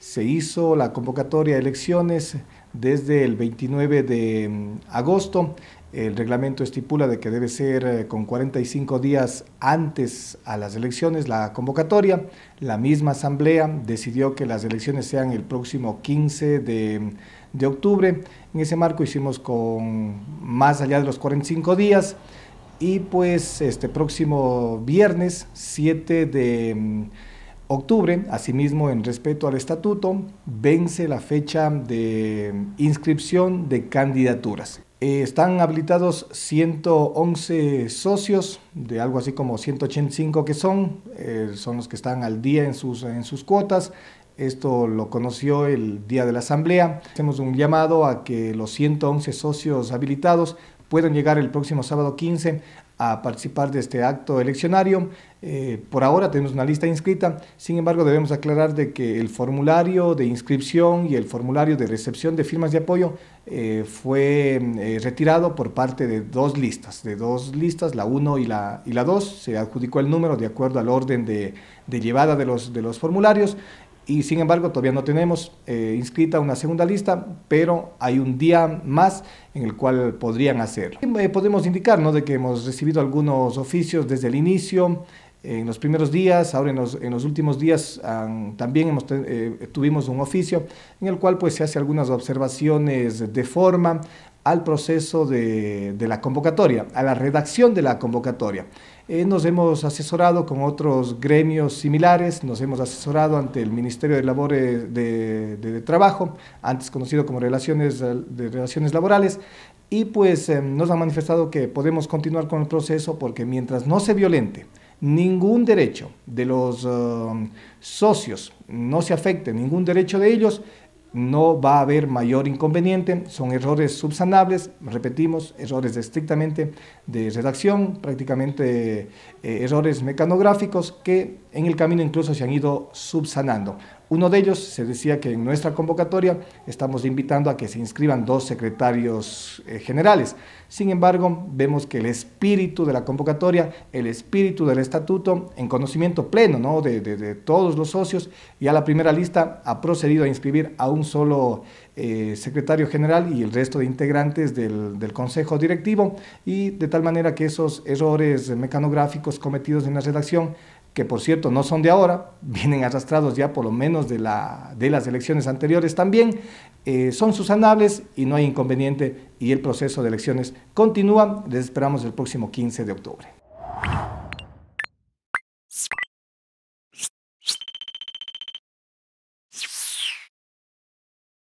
se hizo la convocatoria de elecciones desde el 29 de mm, agosto. El reglamento estipula de que debe ser eh, con 45 días antes a las elecciones la convocatoria. La misma asamblea decidió que las elecciones sean el próximo 15 de, mm, de octubre. En ese marco hicimos con más allá de los 45 días. Y pues este próximo viernes 7 de mm, octubre. Asimismo, en respeto al estatuto, vence la fecha de inscripción de candidaturas. Eh, están habilitados 111 socios, de algo así como 185 que son, eh, son los que están al día en sus, en sus cuotas. Esto lo conoció el día de la asamblea. Hacemos un llamado a que los 111 socios habilitados pueden llegar el próximo sábado 15 a participar de este acto eleccionario. Eh, por ahora tenemos una lista inscrita, sin embargo debemos aclarar de que el formulario de inscripción y el formulario de recepción de firmas de apoyo eh, fue mm, eh, retirado por parte de dos listas, de dos listas, la 1 y la, y la 2, se adjudicó el número de acuerdo al orden de, llevada de los, de los formularios y sin embargo todavía no tenemos eh, inscrita una segunda lista, pero hay un día más en el cual podrían hacerlo. Eh, podemos indicar de que hemos recibido algunos oficios desde el inicio, en los primeros días, ahora en los, últimos días también hemos, eh, tuvimos un oficio en el cual pues, se hace algunas observaciones de forma al proceso de, la convocatoria, a la redacción de la convocatoria. Eh, nos hemos asesorado con otros gremios similares, nos hemos asesorado ante el Ministerio de Labores de, Trabajo, antes conocido como Relaciones, de Relaciones Laborales, y pues em, nos han manifestado que podemos continuar con el proceso porque mientras no se violente ningún derecho de los eh, socios, no se afecte ningún derecho de ellos, no va a haber mayor inconveniente, son errores subsanables, repetimos, errores estrictamente de redacción, prácticamente eh, errores mecanográficos que en el camino incluso se han ido subsanando. Uno de ellos se decía que en nuestra convocatoria estamos invitando a que se inscriban dos secretarios eh, generales. Sin embargo, vemos que el espíritu de la convocatoria, el espíritu del estatuto, en conocimiento pleno de, todos los socios, ya la primera lista ha procedido a inscribir a un solo eh, secretario general y el resto de integrantes del consejo directivo, y de tal manera que esos errores mecanográficos cometidos en la redacción que por cierto no son de ahora, vienen arrastrados ya por lo menos de, la, de las elecciones anteriores también, eh, son susanables y no hay inconveniente y el proceso de elecciones continúa. Les esperamos el próximo 15 de octubre.